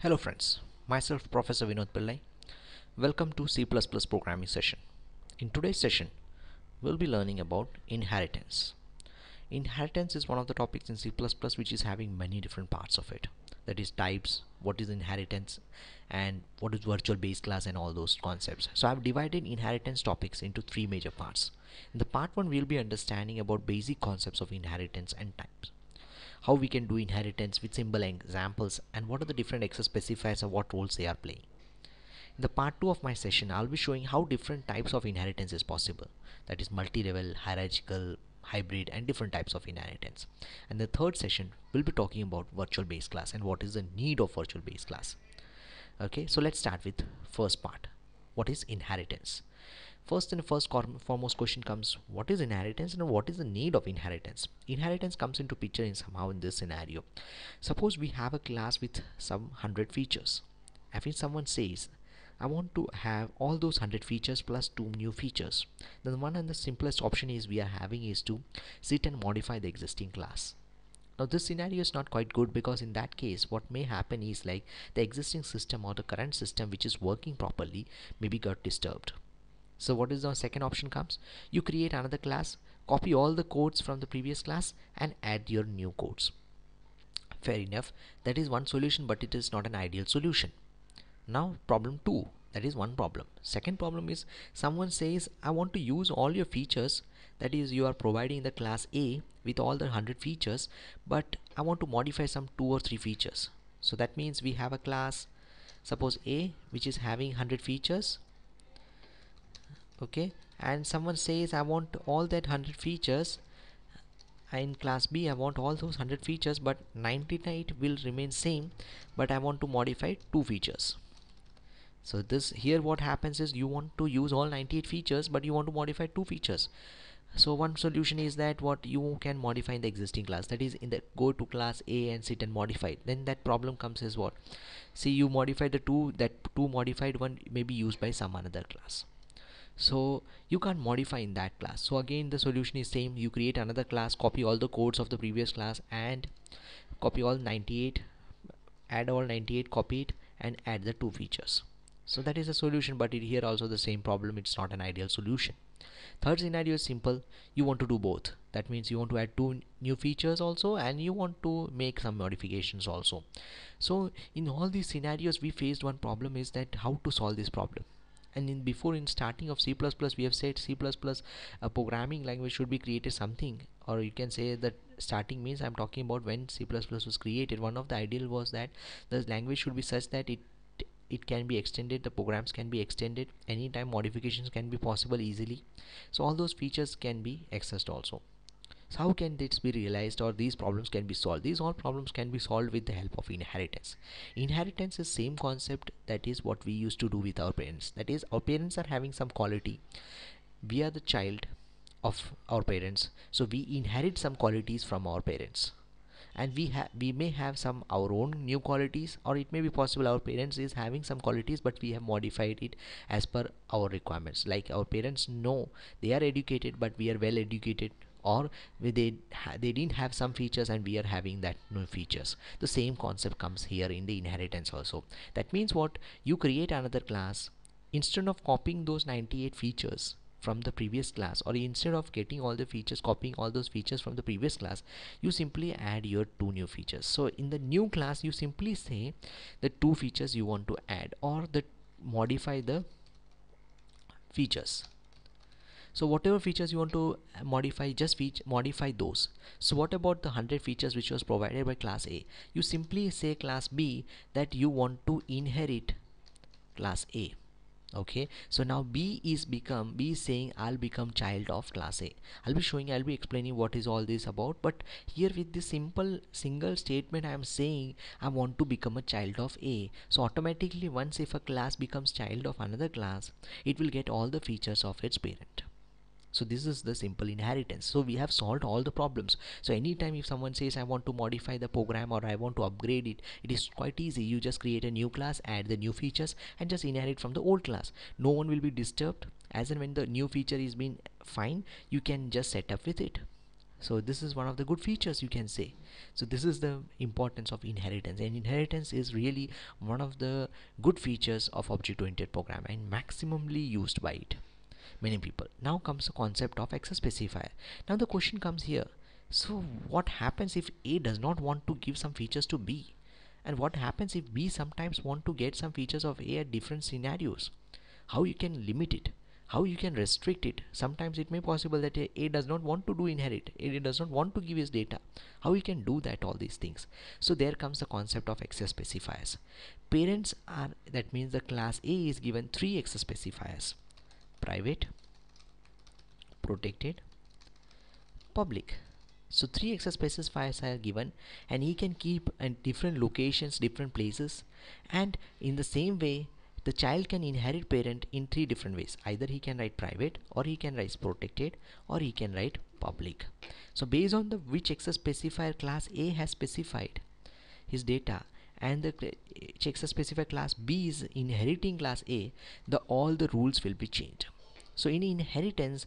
Hello friends, myself Professor Vinod Pillai. Welcome to C++ programming session. In today's session, we'll be learning about inheritance. Inheritance is one of the topics in C++ which is having many different parts of it. That is types, what is inheritance, and what is virtual base class and all those concepts. So I've divided inheritance topics into three major parts. In the part one, we'll be understanding about basic concepts of inheritance and types how we can do inheritance with simple examples and what are the different access specifiers and what roles they are playing. In the part 2 of my session, I'll be showing how different types of inheritance is possible. That is multi-level, hierarchical, hybrid and different types of inheritance. And the third session, we'll be talking about virtual base class and what is the need of virtual base class. Okay, so let's start with first part. What is inheritance? first and first foremost question comes what is inheritance and what is the need of inheritance inheritance comes into picture in somehow in this scenario suppose we have a class with some hundred features if someone says I want to have all those 100 features plus two new features. Then one and the simplest option is we are having is to sit and modify the existing class. Now this scenario is not quite good because in that case what may happen is like the existing system or the current system which is working properly may be got disturbed. So what is the second option comes? You create another class, copy all the codes from the previous class and add your new codes. Fair enough. That is one solution, but it is not an ideal solution. Now problem two, that is one problem. Second problem is someone says, I want to use all your features that is you are providing the class A with all the 100 features but I want to modify some two or three features so that means we have a class suppose A which is having 100 features okay and someone says I want all that 100 features in class B I want all those 100 features but 99 will remain same but I want to modify two features so this here what happens is you want to use all 98 features but you want to modify two features so one solution is that what you can modify in the existing class that is in the go to class A and sit and modify then that problem comes is what see you modify the two that two modified one may be used by some another class so you can't modify in that class so again the solution is same you create another class copy all the codes of the previous class and copy all 98 add all 98 copy it and add the two features so that is the solution but here also the same problem it's not an ideal solution third scenario is simple you want to do both that means you want to add two new features also and you want to make some modifications also so in all these scenarios we faced one problem is that how to solve this problem and in before in starting of C++ we have said C++ a uh, programming language should be created something or you can say that starting means I'm talking about when C++ was created one of the ideal was that the language should be such that it it can be extended the programs can be extended anytime modifications can be possible easily so all those features can be accessed also so how can this be realized or these problems can be solved? These all problems can be solved with the help of inheritance. Inheritance is same concept that is what we used to do with our parents. That is our parents are having some quality. We are the child of our parents. So we inherit some qualities from our parents and we have we may have some our own new qualities or it may be possible our parents is having some qualities but we have modified it as per our requirements like our parents know they are educated but we are well educated or they they didn't have some features and we are having that new features the same concept comes here in the inheritance also that means what you create another class instead of copying those 98 features from the previous class or instead of getting all the features copying all those features from the previous class you simply add your two new features so in the new class you simply say the two features you want to add or the modify the features so whatever features you want to modify just modify those so what about the 100 features which was provided by class a you simply say class b that you want to inherit class a okay so now b is become b is saying i'll become child of class a i'll be showing i'll be explaining what is all this about but here with this simple single statement i am saying i want to become a child of a so automatically once if a class becomes child of another class it will get all the features of its parent so this is the simple inheritance so we have solved all the problems so anytime if someone says i want to modify the program or i want to upgrade it it is quite easy you just create a new class add the new features and just inherit from the old class no one will be disturbed as and when the new feature is being fine you can just set up with it so this is one of the good features you can say so this is the importance of inheritance and inheritance is really one of the good features of object oriented program and maximally used by it many people. Now comes the concept of access specifier. Now the question comes here. So what happens if A does not want to give some features to B? And what happens if B sometimes want to get some features of A at different scenarios? How you can limit it? How you can restrict it? Sometimes it may possible that A does not want to do inherit. A does not want to give his data. How you can do that all these things? So there comes the concept of access specifiers. Parents are that means the class A is given three access specifiers private protected public so three access spaces files are given and he can keep in different locations different places and in the same way the child can inherit parent in three different ways either he can write private or he can write protected or he can write public so based on the which access specifier class A has specified his data and the access specifier class B is inheriting class A the all the rules will be changed so in inheritance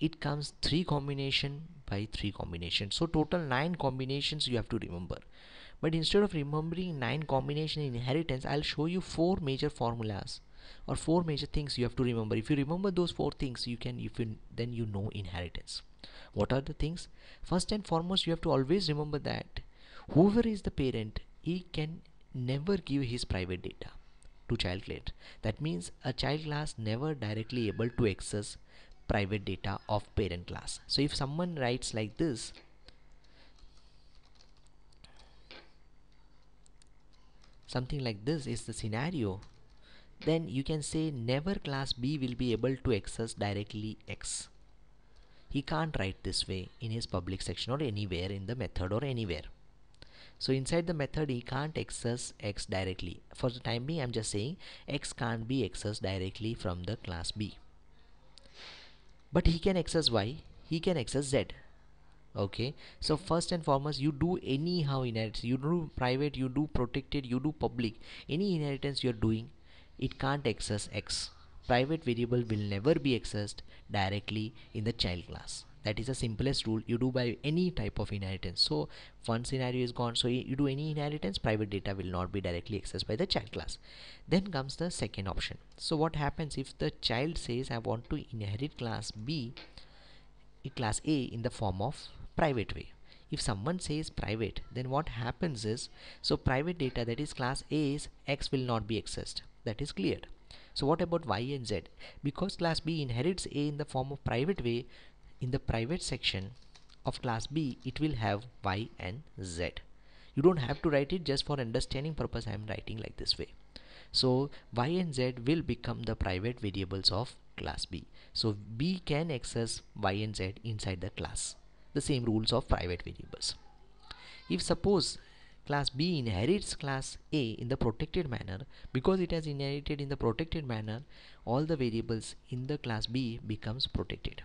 it comes 3 combination by 3 combination so total 9 combinations you have to remember but instead of remembering 9 combination inheritance I'll show you 4 major formulas or 4 major things you have to remember if you remember those 4 things you can if you, then you know inheritance what are the things first and foremost you have to always remember that whoever is the parent he can never give his private data to child class, That means a child class never directly able to access private data of parent class. So if someone writes like this, something like this is the scenario, then you can say never class B will be able to access directly X. He can't write this way in his public section or anywhere in the method or anywhere. So inside the method, he can't access x directly. For the time being, I'm just saying x can't be accessed directly from the class B. But he can access y, he can access z. Okay, so first and foremost, you do anyhow inheritance. You do private, you do protected, you do public. Any inheritance you're doing, it can't access x. Private variable will never be accessed directly in the child class that is the simplest rule you do by any type of inheritance so one scenario is gone so you do any inheritance private data will not be directly accessed by the child class then comes the second option so what happens if the child says i want to inherit class b class a in the form of private way if someone says private then what happens is so private data that is class a is x will not be accessed that is cleared so what about y and z because class b inherits a in the form of private way in the private section of class B it will have Y and Z you don't have to write it just for understanding purpose I am writing like this way so Y and Z will become the private variables of class B so B can access Y and Z inside the class the same rules of private variables if suppose class B inherits class A in the protected manner because it has inherited in the protected manner all the variables in the class B becomes protected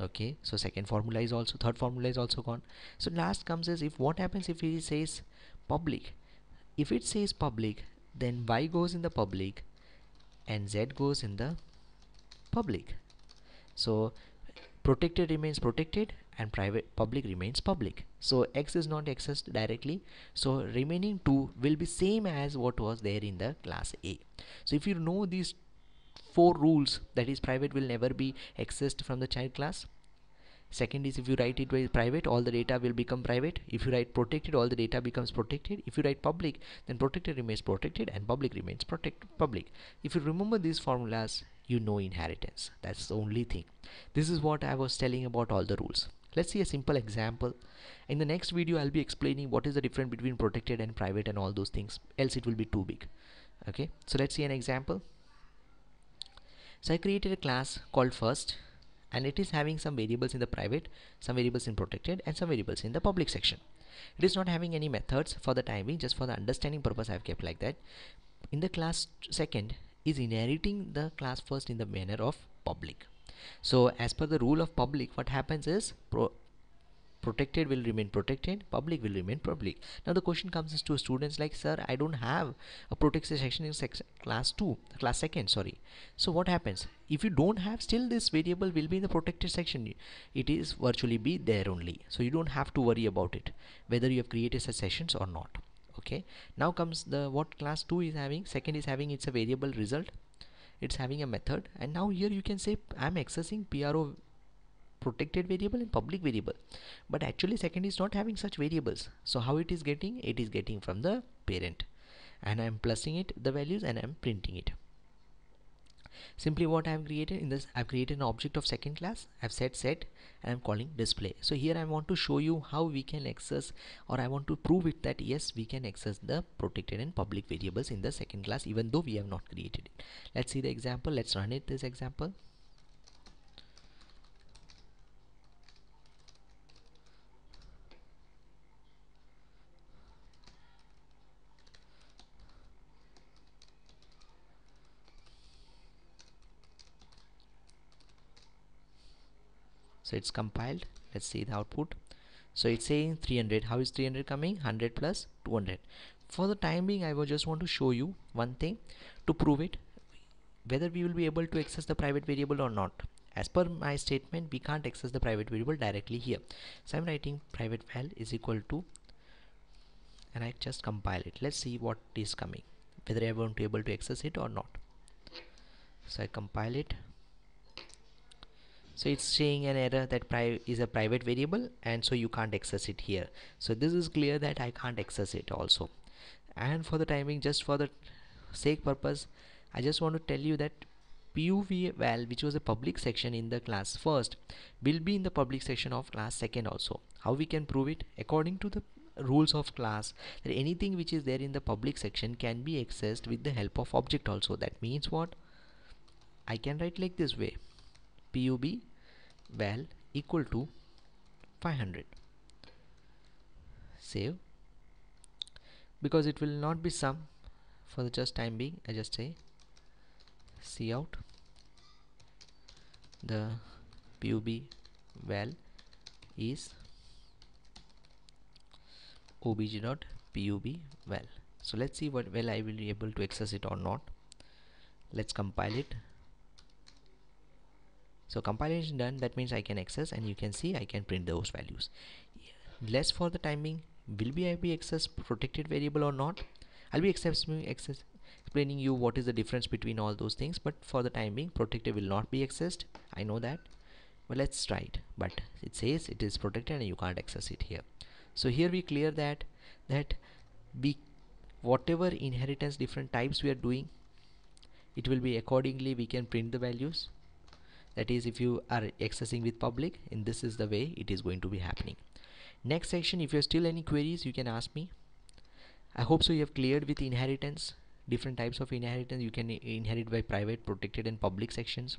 okay so second formula is also third formula is also gone so last comes is if what happens if it says public if it says public then y goes in the public and z goes in the public so protected remains protected and private public remains public so x is not accessed directly so remaining two will be same as what was there in the class a so if you know these four rules that is private will never be accessed from the child class second is if you write it private all the data will become private if you write protected all the data becomes protected if you write public then protected remains protected and public remains protect public if you remember these formulas you know inheritance that's the only thing this is what i was telling about all the rules let's see a simple example in the next video i'll be explaining what is the difference between protected and private and all those things else it will be too big okay so let's see an example so I created a class called first and it is having some variables in the private, some variables in protected and some variables in the public section. It is not having any methods for the timing, just for the understanding purpose I have kept like that. In the class second is inheriting the class first in the manner of public. So as per the rule of public, what happens is pro protected will remain protected public will remain public now the question comes to students like sir i don't have a protected section in class 2 class second sorry so what happens if you don't have still this variable will be in the protected section it is virtually be there only so you don't have to worry about it whether you have created such sessions or not okay now comes the what class 2 is having second is having it's a variable result it's having a method and now here you can say i'm accessing pro protected variable and public variable but actually second is not having such variables so how it is getting it is getting from the parent and I am plusing it the values and I am printing it simply what I have created in this I've created an object of second class I've said set and I'm calling display so here I want to show you how we can access or I want to prove it that yes we can access the protected and public variables in the second class even though we have not created it let's see the example let's run it this example so it's compiled let's see the output so it's saying 300 how is 300 coming 100 plus 200 for the time being I will just want to show you one thing to prove it whether we will be able to access the private variable or not as per my statement we can't access the private variable directly here so I'm writing private val is equal to and I just compile it let's see what is coming whether I want to be able to access it or not so I compile it so it's saying an error that is a private variable and so you can't access it here so this is clear that I can't access it also and for the timing just for the sake purpose I just want to tell you that val, which was a public section in the class first will be in the public section of class second also how we can prove it according to the rules of class that anything which is there in the public section can be accessed with the help of object also that means what I can write like this way pub val equal to 500 save because it will not be sum for the just time being I just say see out the pub val is obj dot pub val so let's see what well I will be able to access it or not let's compile it so compilation done that means I can access and you can see I can print those values less for the timing will be IP access protected variable or not I'll be accessing access explaining you what is the difference between all those things but for the time being protected will not be accessed I know that but let's try it but it says it is protected and you can't access it here so here we clear that that we whatever inheritance different types we are doing it will be accordingly we can print the values that is if you are accessing with public and this is the way it is going to be happening next section if you have still any queries you can ask me I hope so you have cleared with inheritance different types of inheritance you can inherit by private protected and public sections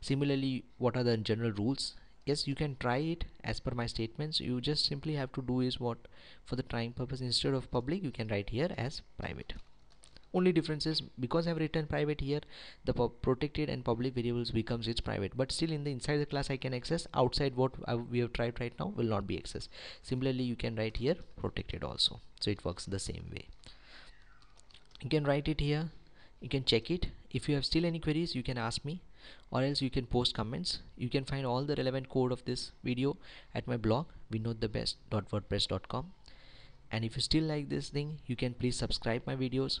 similarly what are the general rules yes you can try it as per my statements you just simply have to do is what for the trying purpose instead of public you can write here as private only difference is because I've written private here the protected and public variables becomes it's private but still in the inside the class I can access outside what I, we have tried right now will not be accessed similarly you can write here protected also so it works the same way you can write it here you can check it if you have still any queries you can ask me or else you can post comments you can find all the relevant code of this video at my blog winodthebest.wordpress.com and if you still like this thing you can please subscribe my videos